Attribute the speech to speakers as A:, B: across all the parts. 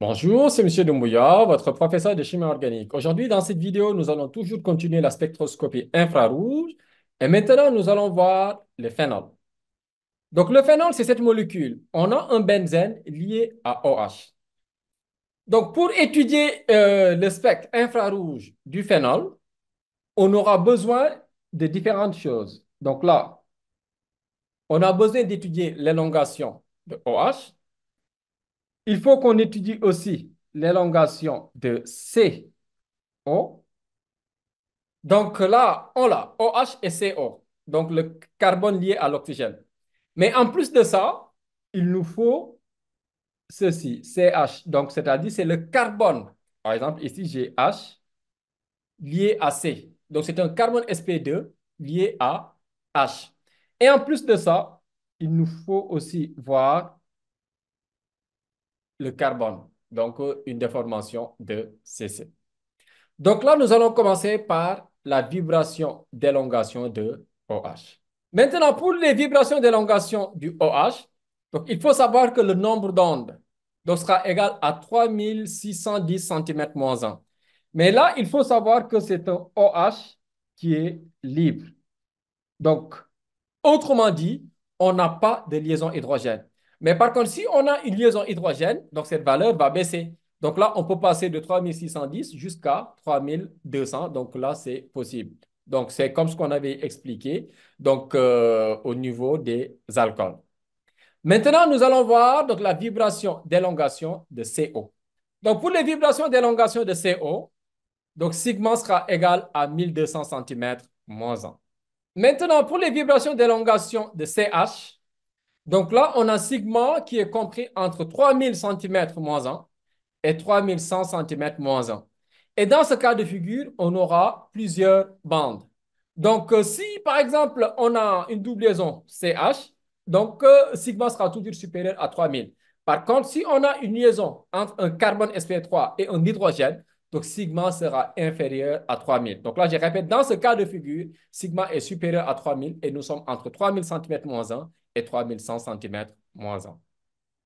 A: Bonjour, c'est Monsieur Doumbouya, votre professeur de chimie organique. Aujourd'hui, dans cette vidéo, nous allons toujours continuer la spectroscopie infrarouge et maintenant, nous allons voir le phénol. Donc, le phénol, c'est cette molécule. On a un benzène lié à OH. Donc, pour étudier euh, le spectre infrarouge du phénol, on aura besoin de différentes choses. Donc là, on a besoin d'étudier l'élongation de OH, il faut qu'on étudie aussi l'élongation de CO. Donc là, on l'a, OH et CO, donc le carbone lié à l'oxygène. Mais en plus de ça, il nous faut ceci, CH. Donc, c'est-à-dire, c'est le carbone. Par exemple, ici, j'ai H lié à C. Donc, c'est un carbone sp2 lié à H. Et en plus de ça, il nous faut aussi voir le carbone, donc euh, une déformation de CC. Donc là, nous allons commencer par la vibration d'élongation de OH. Maintenant, pour les vibrations d'élongation du OH, donc il faut savoir que le nombre d'ondes sera égal à 3610 cm 1. Mais là, il faut savoir que c'est un OH qui est libre. Donc, autrement dit, on n'a pas de liaison hydrogène. Mais par contre, si on a une liaison hydrogène, donc cette valeur va baisser. Donc là, on peut passer de 3610 jusqu'à 3200. Donc là, c'est possible. Donc, c'est comme ce qu'on avait expliqué donc, euh, au niveau des alcools. Maintenant, nous allons voir donc, la vibration d'élongation de CO. Donc, pour les vibrations d'élongation de CO, donc sigma sera égal à 1200 cm moins 1. Maintenant, pour les vibrations d'élongation de CH, donc là, on a sigma qui est compris entre 3000 cm moins 1 et 3100 cm moins 1. Et dans ce cas de figure, on aura plusieurs bandes. Donc, euh, si par exemple, on a une double liaison CH, donc euh, sigma sera toujours supérieur à 3000. Par contre, si on a une liaison entre un carbone sp3 et un hydrogène, donc sigma sera inférieur à 3000. Donc là, je répète, dans ce cas de figure, sigma est supérieur à 3000 et nous sommes entre 3000 cm-1 et 3100 cm moins 1.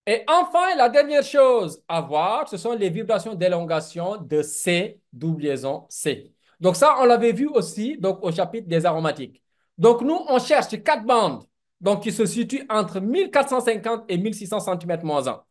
A: Et enfin, la dernière chose à voir, ce sont les vibrations d'élongation de C, double liaison C. Donc ça, on l'avait vu aussi donc, au chapitre des aromatiques. Donc nous, on cherche quatre bandes donc, qui se situent entre 1450 et 1600 cm moins 1.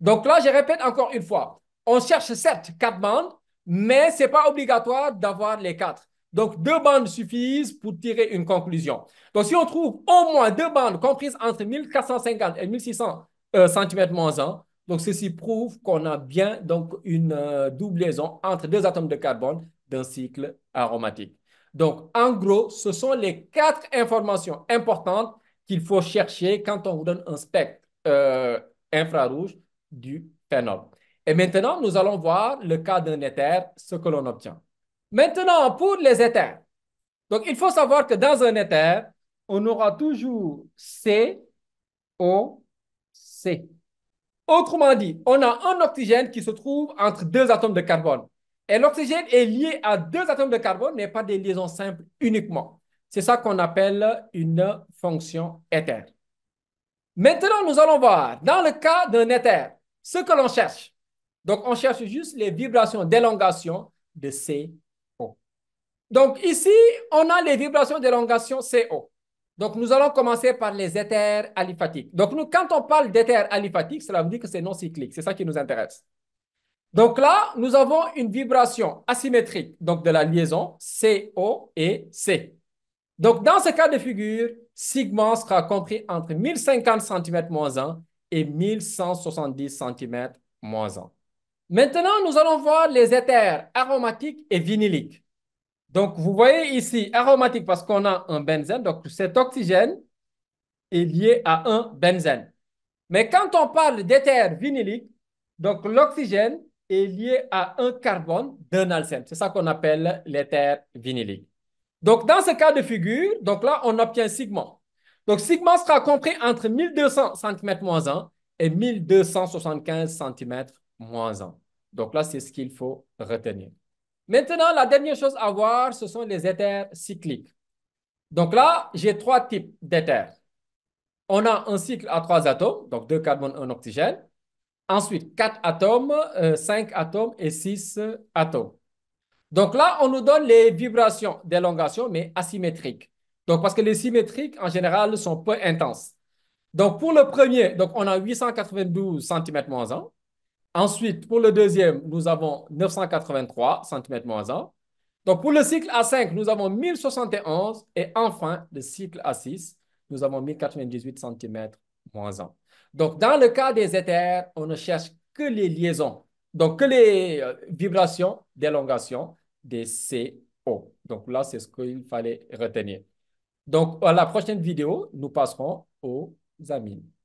A: Donc là, je répète encore une fois, on cherche certes quatre bandes, mais ce n'est pas obligatoire d'avoir les quatre. Donc, deux bandes suffisent pour tirer une conclusion. Donc, si on trouve au moins deux bandes comprises entre 1450 et 1600 cm cm-1, donc ceci prouve qu'on a bien donc, une euh, doublaison entre deux atomes de carbone d'un cycle aromatique. Donc, en gros, ce sont les quatre informations importantes qu'il faut chercher quand on vous donne un spectre euh, infrarouge du phenol. Et maintenant, nous allons voir le cas d'un éther, ce que l'on obtient. Maintenant, pour les éthers. Donc, il faut savoir que dans un éther, on aura toujours C, O, C. Autrement dit, on a un oxygène qui se trouve entre deux atomes de carbone. Et l'oxygène est lié à deux atomes de carbone, mais pas des liaisons simples uniquement. C'est ça qu'on appelle une fonction éther. Maintenant, nous allons voir, dans le cas d'un éther, ce que l'on cherche. Donc, on cherche juste les vibrations d'élongation de C. Donc ici, on a les vibrations d'élongation CO. Donc nous allons commencer par les éthers aliphatiques. Donc nous, quand on parle d'éthers aliphatiques, cela veut dire que c'est non cyclique. C'est ça qui nous intéresse. Donc là, nous avons une vibration asymétrique, donc de la liaison CO et C. Donc dans ce cas de figure, sigma sera compris entre 1050 cm-1 et 1170 cm-1. Maintenant, nous allons voir les éthers aromatiques et vinyliques. Donc, vous voyez ici, aromatique parce qu'on a un benzène. Donc, cet oxygène est lié à un benzène. Mais quand on parle d'éther vinylique, donc l'oxygène est lié à un carbone d'un alcène. C'est ça qu'on appelle l'éther vinylique. Donc, dans ce cas de figure, donc là, on obtient sigma. Donc, sigma sera compris entre 1200 cm-1 et 1275 cm-1. Donc là, c'est ce qu'il faut retenir. Maintenant, la dernière chose à voir, ce sont les éthers cycliques. Donc là, j'ai trois types d'éthers. On a un cycle à trois atomes, donc deux carbones, un oxygène. Ensuite, quatre atomes, euh, cinq atomes et six atomes. Donc là, on nous donne les vibrations d'élongation, mais asymétriques. Donc, parce que les symétriques, en général, sont peu intenses. Donc, pour le premier, donc on a 892 cm-1. Ensuite, pour le deuxième, nous avons 983 cm-1. Donc, pour le cycle a 5, nous avons 1071. Et enfin, le cycle a 6, nous avons 1098 cm-1. Donc, dans le cas des éthers, on ne cherche que les liaisons, donc que les euh, vibrations d'élongation des CO. Donc là, c'est ce qu'il fallait retenir. Donc, à la prochaine vidéo, nous passerons aux amines.